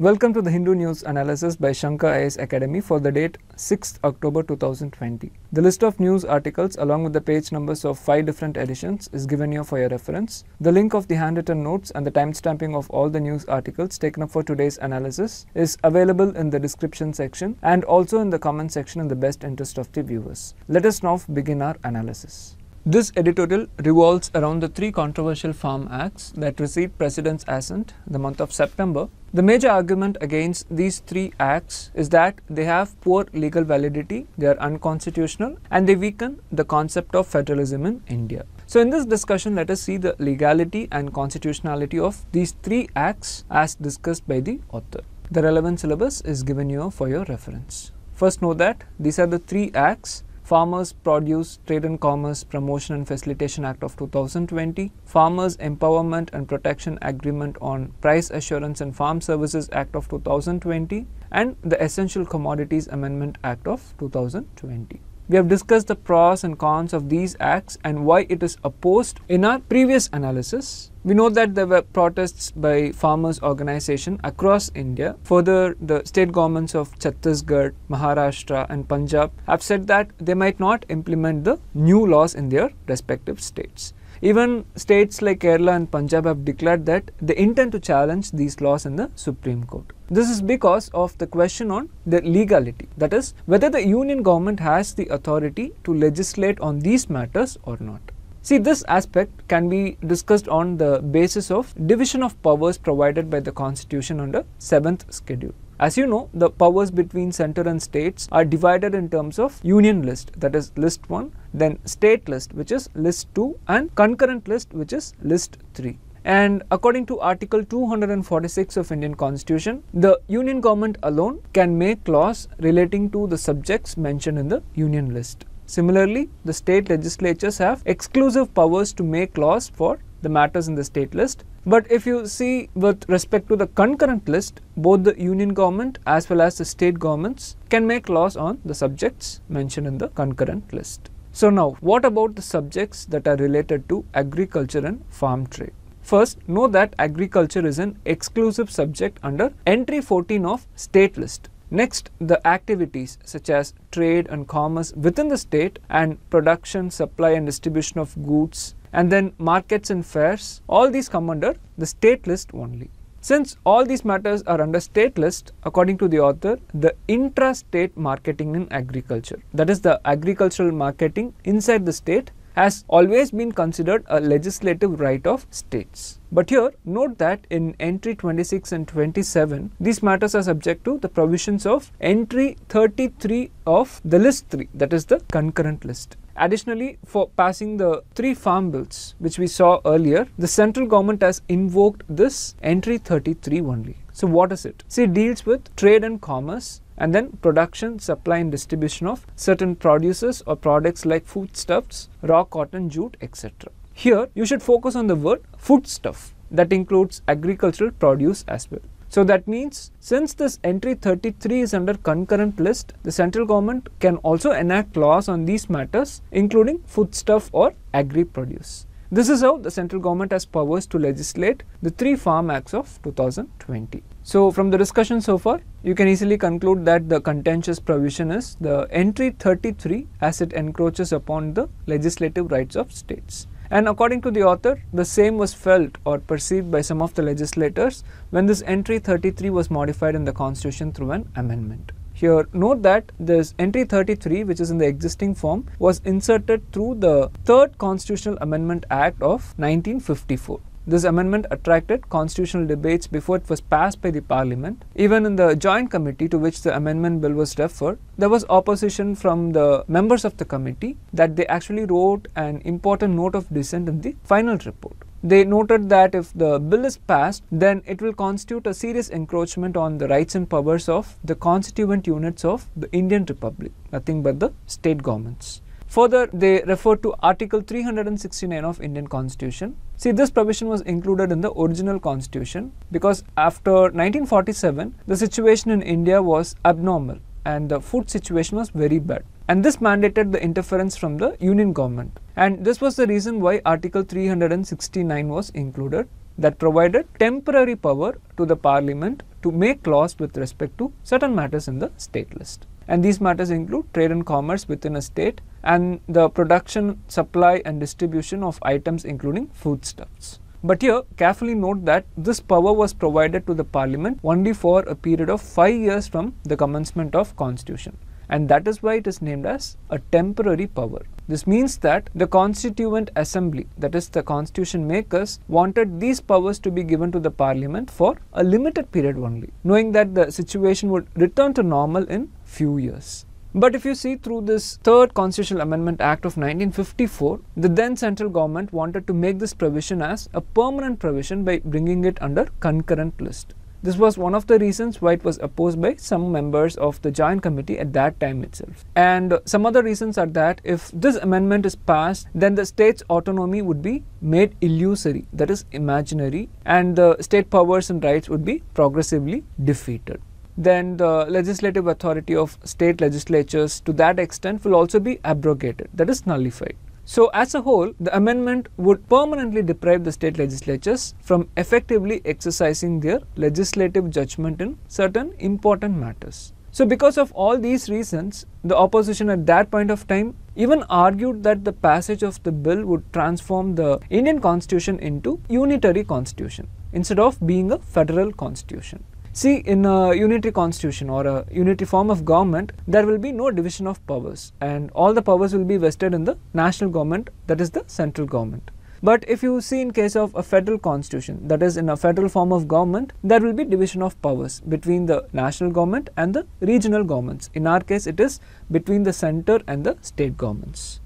Welcome to the Hindu News Analysis by Shankar IS Academy for the date 6th October 2020. The list of news articles along with the page numbers of 5 different editions is given here for your reference. The link of the handwritten notes and the timestamping of all the news articles taken up for today's analysis is available in the description section and also in the comment section in the best interest of the viewers. Let us now begin our analysis. This editorial revolves around the three controversial farm acts that received President's assent the month of September. The major argument against these three acts is that they have poor legal validity, they are unconstitutional, and they weaken the concept of federalism in India. So, in this discussion, let us see the legality and constitutionality of these three acts as discussed by the author. The relevant syllabus is given here for your reference. First, know that these are the three acts Farmers Produce Trade and Commerce Promotion and Facilitation Act of 2020, Farmers Empowerment and Protection Agreement on Price Assurance and Farm Services Act of 2020, and the Essential Commodities Amendment Act of 2020. We have discussed the pros and cons of these acts and why it is opposed in our previous analysis. We know that there were protests by farmers' organization across India. Further, the state governments of Chhattisgarh, Maharashtra and Punjab have said that they might not implement the new laws in their respective states. Even states like Kerala and Punjab have declared that they intend to challenge these laws in the Supreme Court. This is because of the question on the legality, that is, whether the union government has the authority to legislate on these matters or not. See, this aspect can be discussed on the basis of division of powers provided by the Constitution under 7th schedule. As you know, the powers between center and states are divided in terms of union list, that is list 1, then state list, which is list 2, and concurrent list, which is list 3. And according to Article 246 of Indian Constitution, the Union government alone can make laws relating to the subjects mentioned in the Union list. Similarly, the state legislatures have exclusive powers to make laws for the matters in the state list. But if you see with respect to the concurrent list, both the union government as well as the state governments can make laws on the subjects mentioned in the concurrent list. So now, what about the subjects that are related to agriculture and farm trade? First, know that agriculture is an exclusive subject under entry 14 of state list. Next, the activities such as trade and commerce within the state and production, supply and distribution of goods, and then markets and fairs, all these come under the state list only. Since all these matters are under state list, according to the author, the intra-state marketing in agriculture, that is the agricultural marketing inside the state has always been considered a legislative right of states. But here, note that in entry 26 and 27, these matters are subject to the provisions of entry 33 of the list 3, that is the concurrent list. Additionally, for passing the three farm bills which we saw earlier, the central government has invoked this entry 33 only. So what is it? See, it deals with trade and commerce and then production, supply and distribution of certain produces or products like foodstuffs, raw cotton, jute, etc. Here, you should focus on the word foodstuff that includes agricultural produce as well. So that means since this entry 33 is under concurrent list, the central government can also enact laws on these matters including foodstuff or agri-produce. This is how the central government has powers to legislate the three farm acts of 2020. So from the discussion so far, you can easily conclude that the contentious provision is the entry 33 as it encroaches upon the legislative rights of states. And according to the author, the same was felt or perceived by some of the legislators when this entry 33 was modified in the constitution through an amendment. Here, note that this entry 33, which is in the existing form, was inserted through the third Constitutional Amendment Act of 1954. This amendment attracted constitutional debates before it was passed by the parliament. Even in the joint committee to which the amendment bill was referred, there was opposition from the members of the committee that they actually wrote an important note of dissent in the final report. They noted that if the bill is passed, then it will constitute a serious encroachment on the rights and powers of the constituent units of the Indian Republic, nothing but the state governments. Further, they refer to Article 369 of Indian Constitution. See, this provision was included in the original constitution because after 1947, the situation in India was abnormal and the food situation was very bad. And this mandated the interference from the union government. And this was the reason why Article 369 was included that provided temporary power to the parliament to make laws with respect to certain matters in the state list. And these matters include trade and commerce within a state, and the production, supply and distribution of items including foodstuffs. But here, carefully note that this power was provided to the parliament only for a period of 5 years from the commencement of constitution and that is why it is named as a temporary power. This means that the constituent assembly, that is the constitution makers, wanted these powers to be given to the parliament for a limited period only, knowing that the situation would return to normal in few years. But if you see through this third Constitutional Amendment Act of 1954, the then central government wanted to make this provision as a permanent provision by bringing it under concurrent list. This was one of the reasons why it was opposed by some members of the Joint Committee at that time itself. And some other reasons are that if this amendment is passed, then the state's autonomy would be made illusory, that is, imaginary, and the state powers and rights would be progressively defeated then the legislative authority of state legislatures to that extent will also be abrogated, that is nullified. So, as a whole, the amendment would permanently deprive the state legislatures from effectively exercising their legislative judgment in certain important matters. So, because of all these reasons, the opposition at that point of time even argued that the passage of the bill would transform the Indian constitution into unitary constitution instead of being a federal constitution. See, in a unitary constitution or a unitary form of government, there will be no division of powers and all the powers will be vested in the national government, that is the central government. But if you see in case of a federal constitution, that is in a federal form of government, there will be division of powers between the national government and the regional governments. In our case, it is between the center and the state governments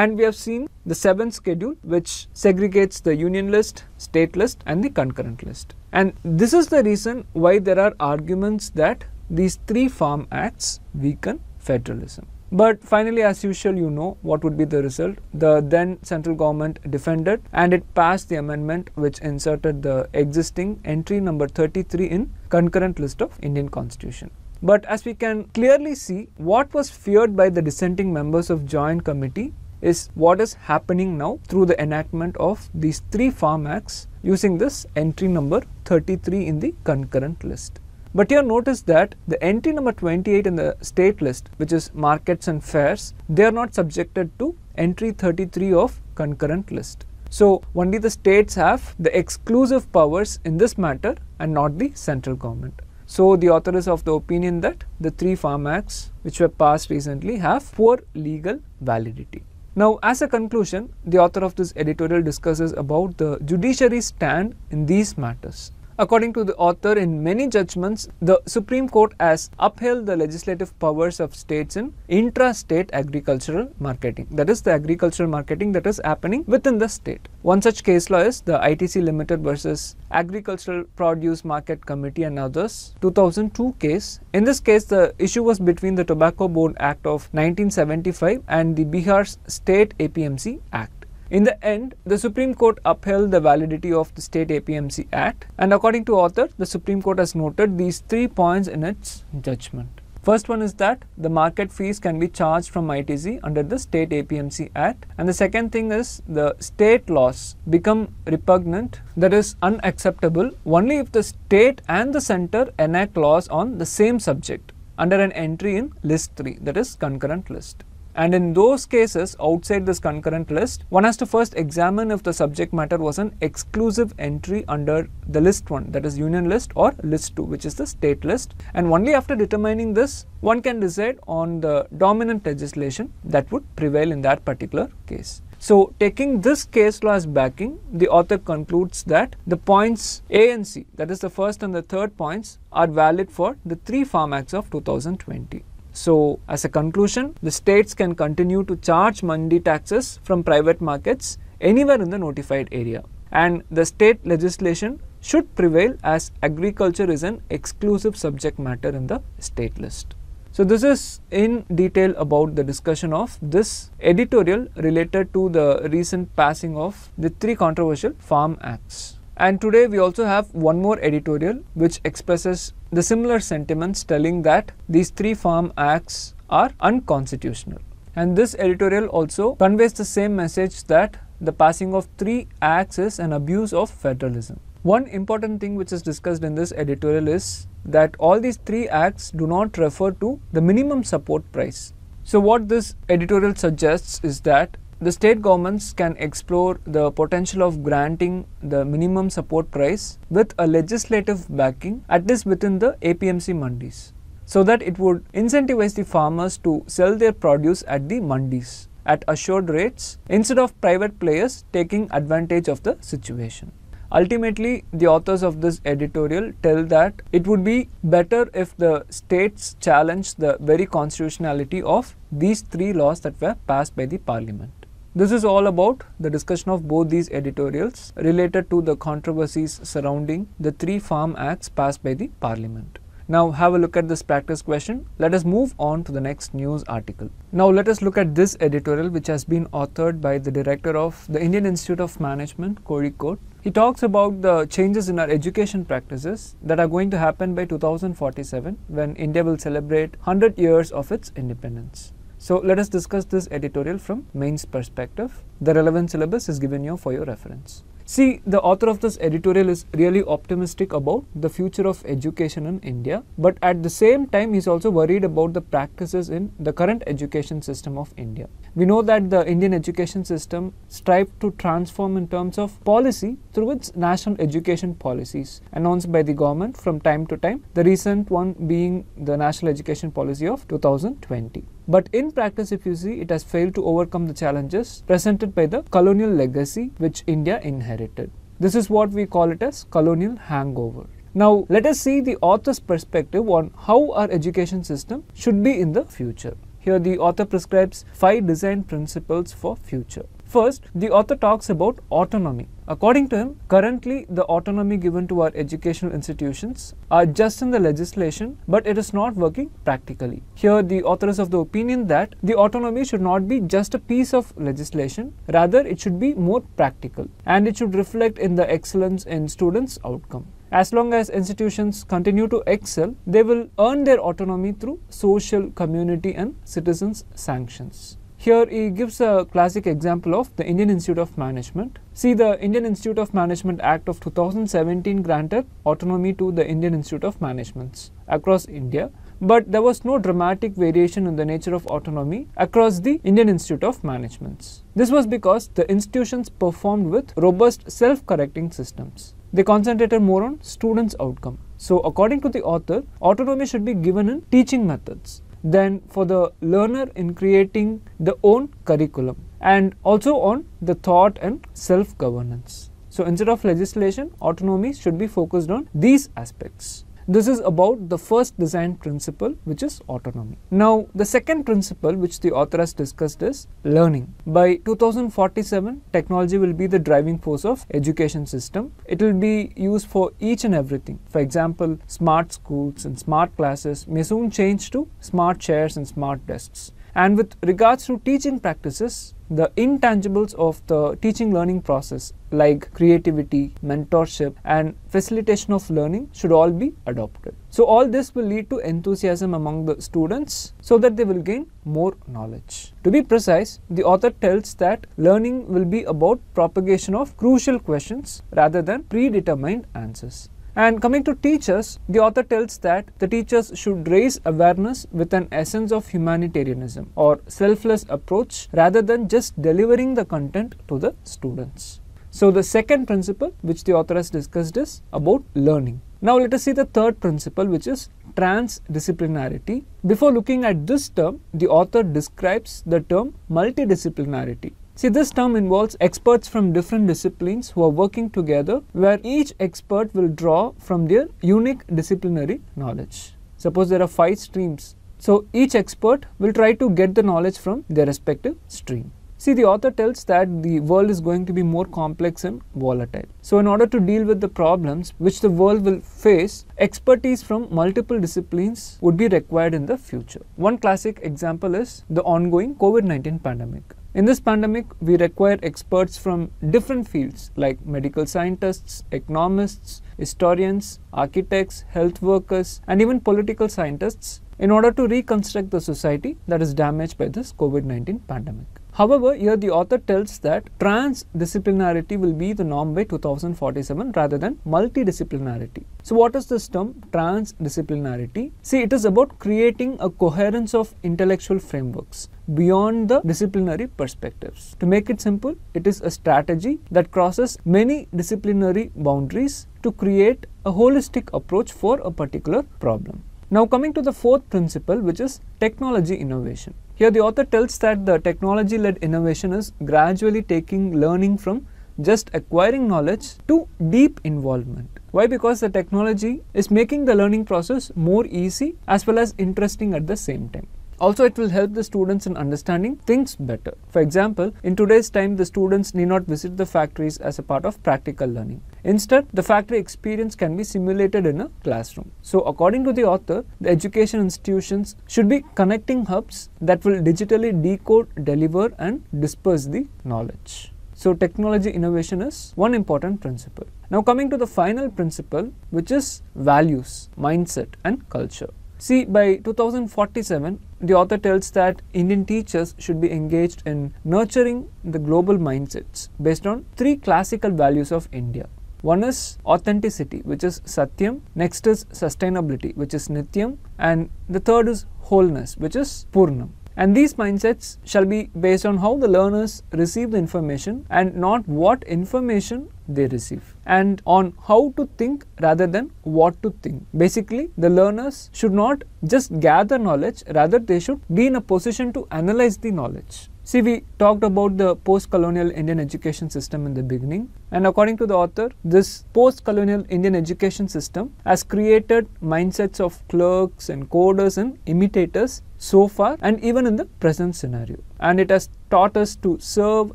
and we have seen the 7th schedule which segregates the union list, state list and the concurrent list. And this is the reason why there are arguments that these three farm acts weaken federalism. But finally, as usual, you know what would be the result. The then central government defended and it passed the amendment which inserted the existing entry number 33 in concurrent list of Indian constitution. But as we can clearly see, what was feared by the dissenting members of joint committee is what is happening now through the enactment of these three farm acts using this entry number 33 in the concurrent list. But here notice that the entry number 28 in the state list which is markets and fairs they are not subjected to entry 33 of concurrent list. So only the states have the exclusive powers in this matter and not the central government. So the author is of the opinion that the three farm acts which were passed recently have poor legal validity. Now, as a conclusion, the author of this editorial discusses about the judiciary's stand in these matters. According to the author, in many judgments, the Supreme Court has upheld the legislative powers of states in intra-state agricultural marketing. That is the agricultural marketing that is happening within the state. One such case law is the ITC Limited versus Agricultural Produce Market Committee and others 2002 case. In this case, the issue was between the Tobacco Board Act of 1975 and the Bihar's State APMC Act. In the end, the Supreme Court upheld the validity of the State APMC Act and according to author, the Supreme Court has noted these three points in its judgment. First one is that the market fees can be charged from ITC under the State APMC Act. And the second thing is the state laws become repugnant, that is unacceptable, only if the state and the center enact laws on the same subject under an entry in list 3, that is concurrent list. And in those cases outside this concurrent list, one has to first examine if the subject matter was an exclusive entry under the list 1 that is union list or list 2 which is the state list. And only after determining this, one can decide on the dominant legislation that would prevail in that particular case. So, taking this case law as backing, the author concludes that the points A and C, that is the first and the third points, are valid for the three farm acts of 2020. So, as a conclusion, the states can continue to charge mandi taxes from private markets anywhere in the notified area. And the state legislation should prevail as agriculture is an exclusive subject matter in the state list. So, this is in detail about the discussion of this editorial related to the recent passing of the three controversial farm acts. And today we also have one more editorial which expresses the similar sentiments telling that these three farm acts are unconstitutional. And this editorial also conveys the same message that the passing of three acts is an abuse of federalism. One important thing which is discussed in this editorial is that all these three acts do not refer to the minimum support price. So what this editorial suggests is that the state governments can explore the potential of granting the minimum support price with a legislative backing, at least within the APMC mandis, so that it would incentivize the farmers to sell their produce at the mandis at assured rates instead of private players taking advantage of the situation. Ultimately, the authors of this editorial tell that it would be better if the states challenge the very constitutionality of these three laws that were passed by the parliament. This is all about the discussion of both these editorials related to the controversies surrounding the three farm acts passed by the parliament. Now have a look at this practice question. Let us move on to the next news article. Now let us look at this editorial which has been authored by the director of the Indian Institute of Management, Kozhikode. He talks about the changes in our education practices that are going to happen by 2047 when India will celebrate 100 years of its independence. So let us discuss this editorial from mains perspective. The relevant syllabus is given here for your reference. See, the author of this editorial is really optimistic about the future of education in India, but at the same time, he's also worried about the practices in the current education system of India. We know that the Indian education system strives to transform in terms of policy through its national education policies announced by the government from time to time, the recent one being the National Education Policy of 2020. But in practice, if you see, it has failed to overcome the challenges presented by the colonial legacy which India inherited. This is what we call it as colonial hangover. Now, let us see the author's perspective on how our education system should be in the future. Here, the author prescribes five design principles for future. First, the author talks about autonomy. According to him, currently the autonomy given to our educational institutions are just in the legislation, but it is not working practically. Here, the author is of the opinion that the autonomy should not be just a piece of legislation, rather, it should be more practical and it should reflect in the excellence in students' outcome. As long as institutions continue to excel, they will earn their autonomy through social, community, and citizens' sanctions. Here he gives a classic example of the Indian Institute of Management. See the Indian Institute of Management Act of 2017 granted autonomy to the Indian Institute of Managements across India but there was no dramatic variation in the nature of autonomy across the Indian Institute of Managements. This was because the institutions performed with robust self-correcting systems. They concentrated more on students' outcome. So according to the author, autonomy should be given in teaching methods than for the learner in creating the own curriculum and also on the thought and self-governance. So instead of legislation, autonomy should be focused on these aspects. This is about the first design principle which is autonomy. Now the second principle which the author has discussed is learning. By 2047 technology will be the driving force of education system. It will be used for each and everything. For example smart schools and smart classes may soon change to smart chairs and smart desks. And with regards to teaching practices, the intangibles of the teaching learning process like creativity, mentorship, and facilitation of learning should all be adopted. So, all this will lead to enthusiasm among the students so that they will gain more knowledge. To be precise, the author tells that learning will be about propagation of crucial questions rather than predetermined answers. And coming to teachers, the author tells that the teachers should raise awareness with an essence of humanitarianism or selfless approach rather than just delivering the content to the students. So the second principle which the author has discussed is about learning. Now let us see the third principle which is transdisciplinarity. Before looking at this term, the author describes the term multidisciplinarity See, this term involves experts from different disciplines who are working together, where each expert will draw from their unique disciplinary knowledge. Suppose there are five streams. So, each expert will try to get the knowledge from their respective stream. See, the author tells that the world is going to be more complex and volatile. So, in order to deal with the problems which the world will face, expertise from multiple disciplines would be required in the future. One classic example is the ongoing COVID 19 pandemic. In this pandemic, we require experts from different fields like medical scientists, economists, historians, architects, health workers, and even political scientists in order to reconstruct the society that is damaged by this COVID 19 pandemic. However, here the author tells that transdisciplinarity will be the norm by 2047 rather than multidisciplinarity. So what is this term transdisciplinarity? See, it is about creating a coherence of intellectual frameworks beyond the disciplinary perspectives. To make it simple, it is a strategy that crosses many disciplinary boundaries to create a holistic approach for a particular problem. Now coming to the fourth principle which is technology innovation. Here the author tells that the technology-led innovation is gradually taking learning from just acquiring knowledge to deep involvement. Why? Because the technology is making the learning process more easy as well as interesting at the same time. Also, it will help the students in understanding things better. For example, in today's time, the students need not visit the factories as a part of practical learning. Instead, the factory experience can be simulated in a classroom. So, according to the author, the education institutions should be connecting hubs that will digitally decode, deliver, and disperse the knowledge. So, technology innovation is one important principle. Now, coming to the final principle, which is values, mindset, and culture. See, by 2047, the author tells that Indian teachers should be engaged in nurturing the global mindsets based on three classical values of India. One is authenticity, which is satyam, next is sustainability, which is nityam, and the third is wholeness, which is purnam. And these mindsets shall be based on how the learners receive the information and not what information they receive and on how to think rather than what to think. Basically, the learners should not just gather knowledge, rather, they should be in a position to analyze the knowledge. See, we talked about the post colonial Indian education system in the beginning, and according to the author, this post colonial Indian education system has created mindsets of clerks and coders and imitators so far and even in the present scenario. And it has taught us to serve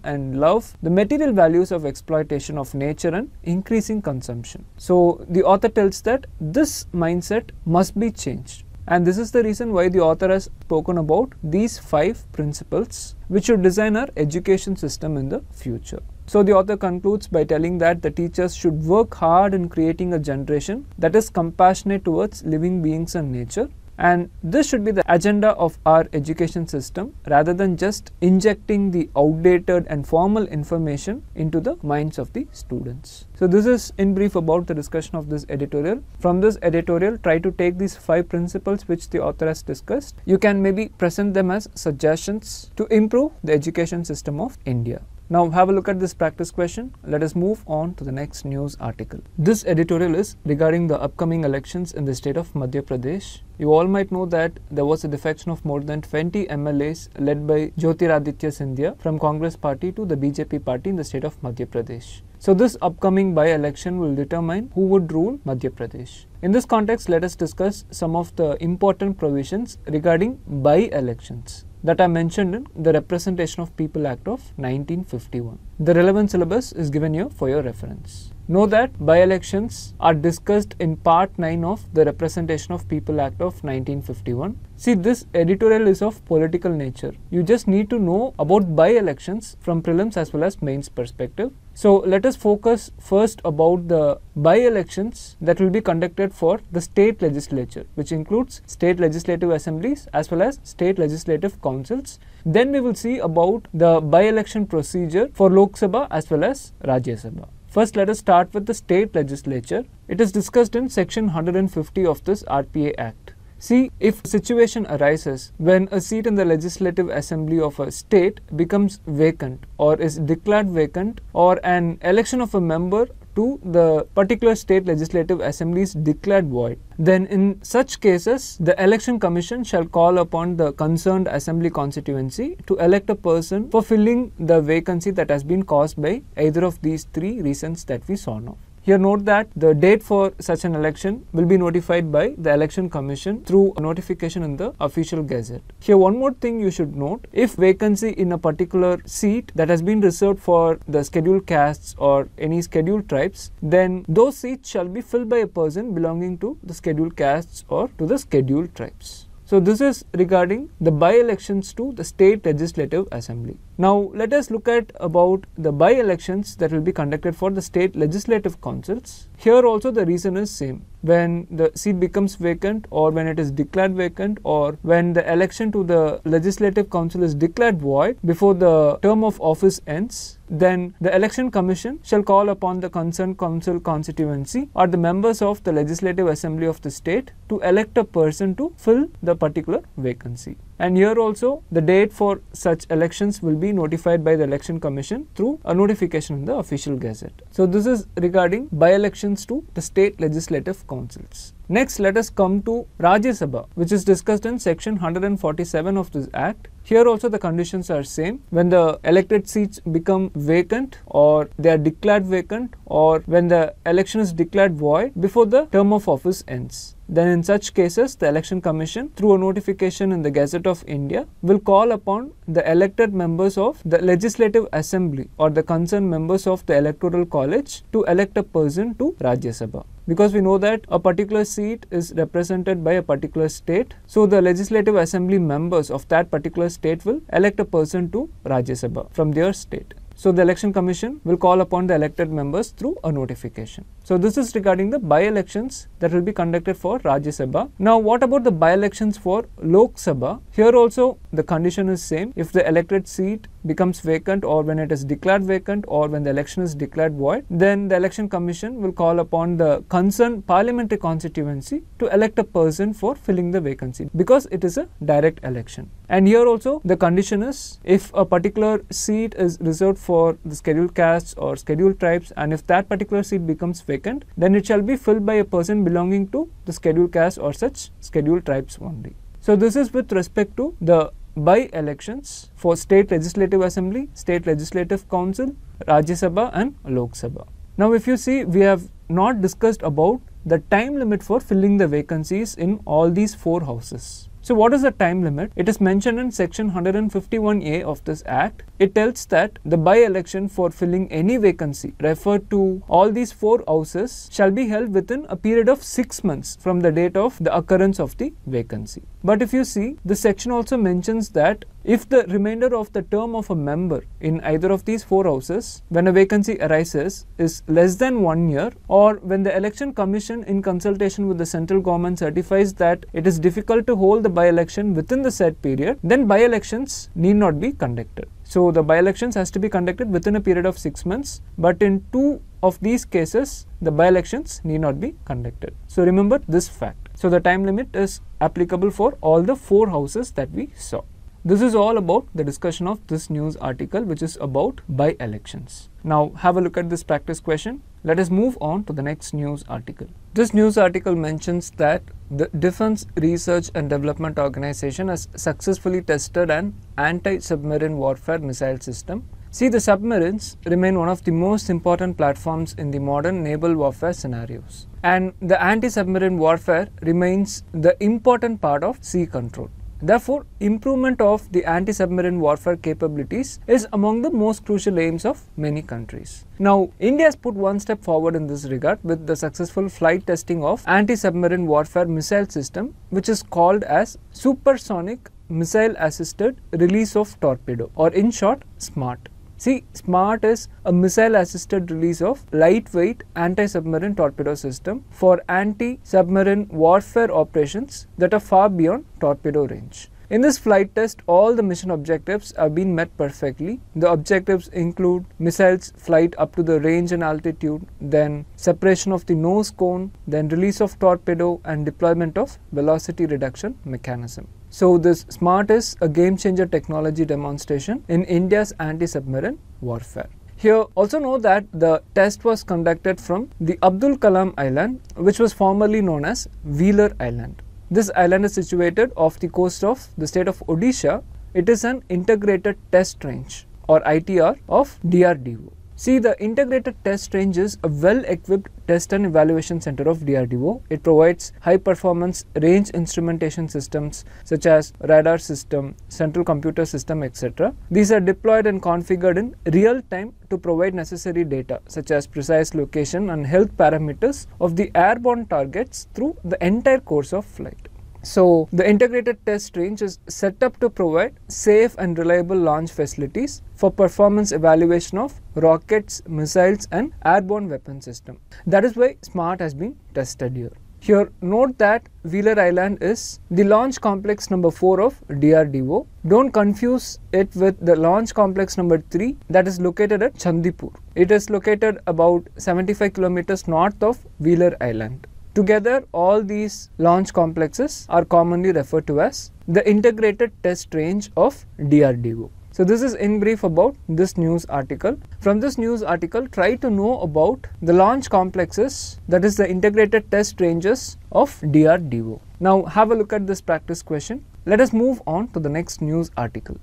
and love the material values of exploitation of nature and increasing consumption. So the author tells that this mindset must be changed. And this is the reason why the author has spoken about these five principles which should design our education system in the future. So the author concludes by telling that the teachers should work hard in creating a generation that is compassionate towards living beings and nature, and this should be the agenda of our education system rather than just injecting the outdated and formal information into the minds of the students. So this is in brief about the discussion of this editorial. From this editorial, try to take these five principles which the author has discussed. You can maybe present them as suggestions to improve the education system of India. Now have a look at this practice question. Let us move on to the next news article. This editorial is regarding the upcoming elections in the state of Madhya Pradesh. You all might know that there was a defection of more than 20 MLAs led by Jyotiraditya Sindhya from Congress party to the BJP party in the state of Madhya Pradesh. So this upcoming by-election will determine who would rule Madhya Pradesh. In this context, let us discuss some of the important provisions regarding by-elections that are mentioned in the Representation of People Act of 1951. The relevant syllabus is given here for your reference. Know that by-elections are discussed in Part 9 of the Representation of People Act of 1951 See, this editorial is of political nature. You just need to know about by-elections from prelims as well as mains perspective. So let us focus first about the by-elections that will be conducted for the state legislature, which includes state legislative assemblies as well as state legislative councils. Then we will see about the by-election procedure for Lok Sabha as well as Rajya Sabha. First, let us start with the state legislature. It is discussed in section 150 of this RPA Act. See, if situation arises when a seat in the legislative assembly of a state becomes vacant or is declared vacant or an election of a member to the particular state legislative assembly is declared void, then in such cases, the election commission shall call upon the concerned assembly constituency to elect a person for filling the vacancy that has been caused by either of these three reasons that we saw now. Here note that the date for such an election will be notified by the election commission through notification in the official gazette. Here one more thing you should note, if vacancy in a particular seat that has been reserved for the scheduled castes or any scheduled tribes, then those seats shall be filled by a person belonging to the scheduled castes or to the scheduled tribes. So this is regarding the by-elections to the state legislative assembly. Now, let us look at about the by-elections that will be conducted for the state legislative councils. Here also the reason is same. When the seat becomes vacant or when it is declared vacant or when the election to the legislative council is declared void before the term of office ends, then the election commission shall call upon the concerned council constituency or the members of the legislative assembly of the state to elect a person to fill the particular vacancy and here also the date for such elections will be notified by the election commission through a notification in the official gazette. So this is regarding by-elections to the state legislative councils. Next let us come to Rajya Sabha which is discussed in section 147 of this act. Here also the conditions are same when the elected seats become vacant or they are declared vacant or when the election is declared void before the term of office ends then in such cases the election commission through a notification in the gazette of india will call upon the elected members of the legislative assembly or the concerned members of the electoral college to elect a person to rajya sabha because we know that a particular seat is represented by a particular state so the legislative assembly members of that particular state will elect a person to rajya sabha from their state so the election commission will call upon the elected members through a notification so this is regarding the by-elections that will be conducted for Rajya Sabha. Now what about the by-elections for Lok Sabha? Here also the condition is same. If the elected seat becomes vacant or when it is declared vacant or when the election is declared void, then the election commission will call upon the concerned parliamentary constituency to elect a person for filling the vacancy because it is a direct election. And here also the condition is if a particular seat is reserved for the scheduled castes or scheduled tribes and if that particular seat becomes vacant vacant, then it shall be filled by a person belonging to the schedule caste or such schedule tribes only. So, this is with respect to the by elections for state legislative assembly, state legislative council, Rajya Sabha and Lok Sabha. Now, if you see, we have not discussed about the time limit for filling the vacancies in all these four houses. So what is the time limit? It is mentioned in section 151A of this act. It tells that the by-election for filling any vacancy referred to all these four houses shall be held within a period of 6 months from the date of the occurrence of the vacancy. But if you see, this section also mentions that if the remainder of the term of a member in either of these four houses, when a vacancy arises, is less than one year, or when the election commission, in consultation with the central government, certifies that it is difficult to hold the by election within the said period, then by elections need not be conducted. So, the by elections has to be conducted within a period of six months, but in two of these cases, the by elections need not be conducted. So, remember this fact. So, the time limit is applicable for all the four houses that we saw. This is all about the discussion of this news article which is about by-elections. Now have a look at this practice question. Let us move on to the next news article. This news article mentions that the Defense Research and Development Organization has successfully tested an anti-submarine warfare missile system See, the submarines remain one of the most important platforms in the modern naval warfare scenarios. And the anti submarine warfare remains the important part of sea control. Therefore, improvement of the anti-submarine warfare capabilities is among the most crucial aims of many countries. Now, India has put one step forward in this regard with the successful flight testing of anti-submarine warfare missile system which is called as supersonic missile assisted release of torpedo or in short SMART. See, SMART is a missile assisted release of lightweight anti submarine torpedo system for anti submarine warfare operations that are far beyond torpedo range. In this flight test, all the mission objectives have been met perfectly. The objectives include missiles flight up to the range and altitude, then separation of the nose cone, then release of torpedo and deployment of velocity reduction mechanism. So this SMART is a game changer technology demonstration in India's anti-submarine warfare. Here also know that the test was conducted from the Abdul Kalam Island which was formerly known as Wheeler Island. This island is situated off the coast of the state of Odisha. It is an integrated test range or ITR of DRDO. See, the integrated test range is a well-equipped test and evaluation center of DRDO. It provides high-performance range instrumentation systems such as radar system, central computer system, etc. These are deployed and configured in real time to provide necessary data such as precise location and health parameters of the airborne targets through the entire course of flight. So the integrated test range is set up to provide safe and reliable launch facilities for performance evaluation of rockets, missiles and airborne weapon system. That is why SMART has been tested here. Here note that Wheeler Island is the launch complex number 4 of DRDO. Don't confuse it with the launch complex number 3 that is located at Chandipur. It is located about 75 kilometers north of Wheeler Island. Together, all these launch complexes are commonly referred to as the integrated test range of DRDO. So this is in brief about this news article. From this news article, try to know about the launch complexes, that is the integrated test ranges of DRDO. Now have a look at this practice question. Let us move on to the next news article.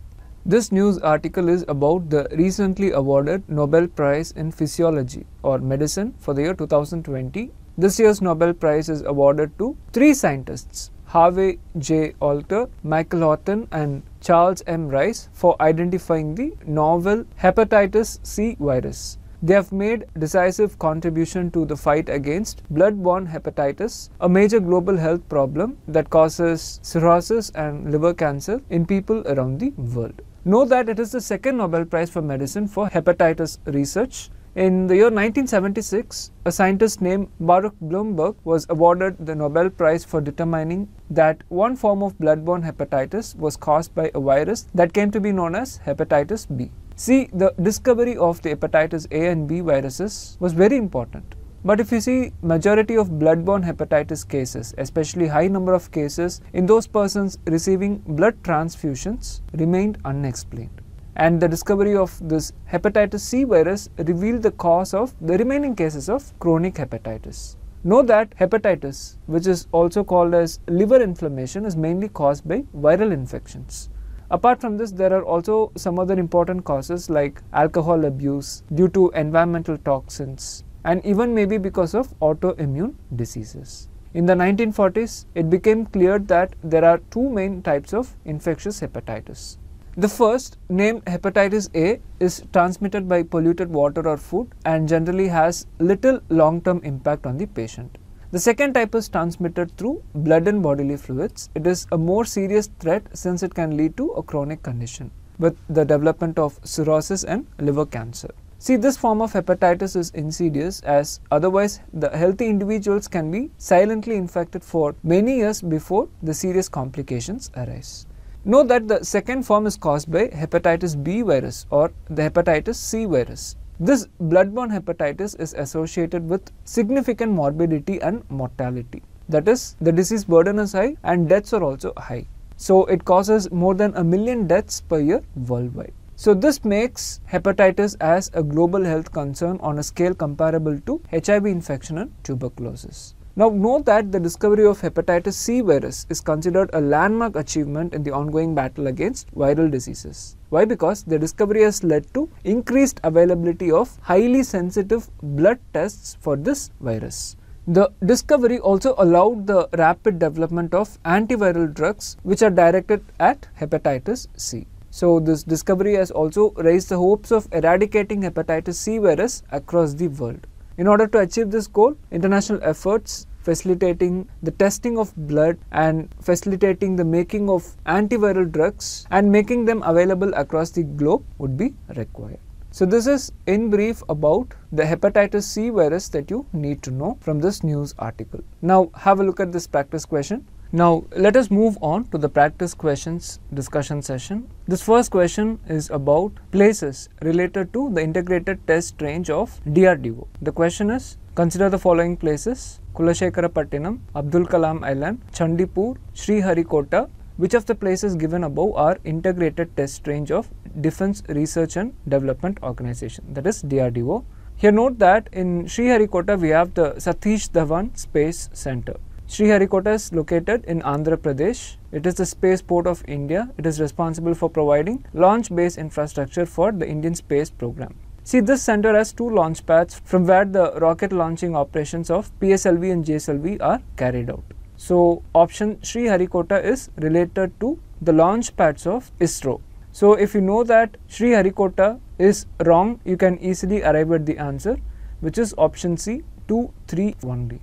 This news article is about the recently awarded Nobel Prize in Physiology or Medicine for the year 2020 this year's Nobel Prize is awarded to three scientists Harvey J. Alter, Michael Horton, and Charles M. Rice for identifying the novel hepatitis C virus. They have made decisive contribution to the fight against blood-borne hepatitis, a major global health problem that causes cirrhosis and liver cancer in people around the world. Know that it is the second Nobel Prize for Medicine for hepatitis research in the year 1976, a scientist named Baruch Bloomberg was awarded the Nobel Prize for determining that one form of blood-borne hepatitis was caused by a virus that came to be known as hepatitis B. See, the discovery of the hepatitis A and B viruses was very important. But if you see majority of blood-borne hepatitis cases, especially high number of cases in those persons receiving blood transfusions remained unexplained and the discovery of this hepatitis C virus revealed the cause of the remaining cases of chronic hepatitis. Know that hepatitis, which is also called as liver inflammation, is mainly caused by viral infections. Apart from this, there are also some other important causes like alcohol abuse due to environmental toxins and even maybe because of autoimmune diseases. In the 1940s, it became clear that there are two main types of infectious hepatitis. The first, named hepatitis A, is transmitted by polluted water or food and generally has little long term impact on the patient. The second type is transmitted through blood and bodily fluids. It is a more serious threat since it can lead to a chronic condition with the development of cirrhosis and liver cancer. See, this form of hepatitis is insidious as otherwise the healthy individuals can be silently infected for many years before the serious complications arise. Know that the second form is caused by hepatitis B virus or the hepatitis C virus. This bloodborne hepatitis is associated with significant morbidity and mortality. That is, the disease burden is high and deaths are also high. So it causes more than a million deaths per year worldwide. So this makes hepatitis as a global health concern on a scale comparable to HIV infection and tuberculosis. Now note that the discovery of hepatitis C virus is considered a landmark achievement in the ongoing battle against viral diseases. Why? Because the discovery has led to increased availability of highly sensitive blood tests for this virus. The discovery also allowed the rapid development of antiviral drugs which are directed at hepatitis C. So this discovery has also raised the hopes of eradicating hepatitis C virus across the world. In order to achieve this goal, international efforts facilitating the testing of blood and facilitating the making of antiviral drugs and making them available across the globe would be required. So this is in brief about the hepatitis C virus that you need to know from this news article. Now have a look at this practice question. Now, let us move on to the practice questions discussion session. This first question is about places related to the integrated test range of DRDO. The question is consider the following places Kulashekarapattinam, Abdul Kalam Island, Chandipur, Sriharikota. Which of the places given above are integrated test range of Defense Research and Development Organization, that is DRDO? Here, note that in Sriharikota we have the Satish Dhawan Space Center. Sriharikota is located in Andhra Pradesh. It is the spaceport of India. It is responsible for providing launch base infrastructure for the Indian space program. See, this center has two launch pads from where the rocket launching operations of PSLV and JSLV are carried out. So, option Sriharikota is related to the launch pads of ISRO. So, if you know that Sriharikota is wrong, you can easily arrive at the answer, which is option C, 2, 3, 1D.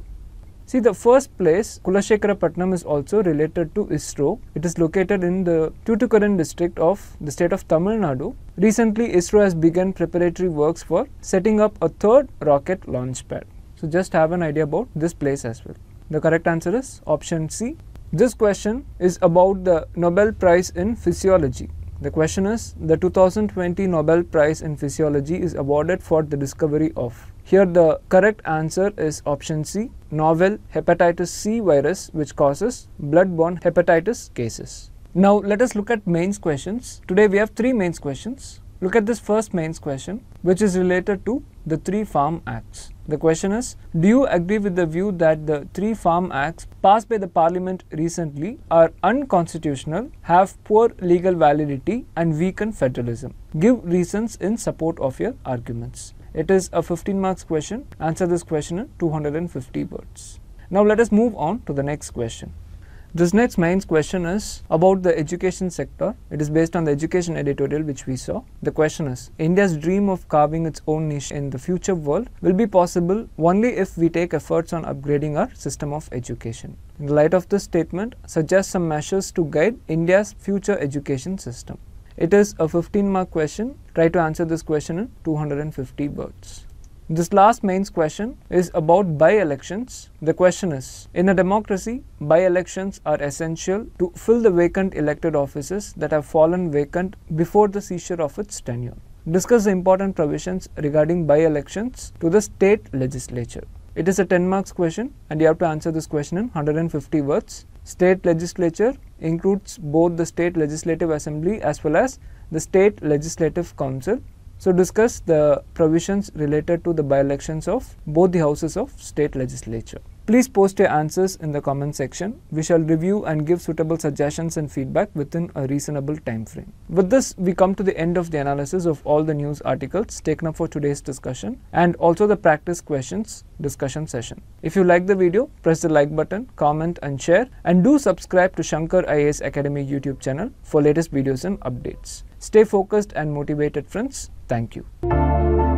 See the first place, Kulashekarapatnam is also related to ISRO. It is located in the Tuticorin district of the state of Tamil Nadu. Recently, ISRO has begun preparatory works for setting up a third rocket launch pad. So just have an idea about this place as well. The correct answer is option C. This question is about the Nobel Prize in Physiology. The question is the 2020 Nobel Prize in Physiology is awarded for the discovery of here the correct answer is option C, novel hepatitis C virus which causes blood-borne hepatitis cases. Now let us look at mains questions. Today we have three mains questions. Look at this first mains question which is related to the three farm acts. The question is, do you agree with the view that the three farm acts passed by the parliament recently are unconstitutional, have poor legal validity and weaken federalism? Give reasons in support of your arguments. It is a 15 marks question. Answer this question in 250 words. Now let us move on to the next question. This next main question is about the education sector. It is based on the education editorial which we saw. The question is India's dream of carving its own niche in the future world will be possible only if we take efforts on upgrading our system of education. In the light of this statement, suggest some measures to guide India's future education system. It is a 15 mark question. Try to answer this question in 250 words. This last mains question is about by elections. The question is In a democracy, by elections are essential to fill the vacant elected offices that have fallen vacant before the seizure of its tenure. Discuss the important provisions regarding by elections to the state legislature. It is a 10 marks question and you have to answer this question in 150 words. State legislature includes both the state legislative assembly as well as the state legislative council. So, discuss the provisions related to the by elections of both the houses of state legislature. Please post your answers in the comment section. We shall review and give suitable suggestions and feedback within a reasonable time frame. With this, we come to the end of the analysis of all the news articles taken up for today's discussion and also the practice questions discussion session. If you like the video, press the like button, comment and share and do subscribe to Shankar IAS Academy YouTube channel for latest videos and updates. Stay focused and motivated friends. Thank you.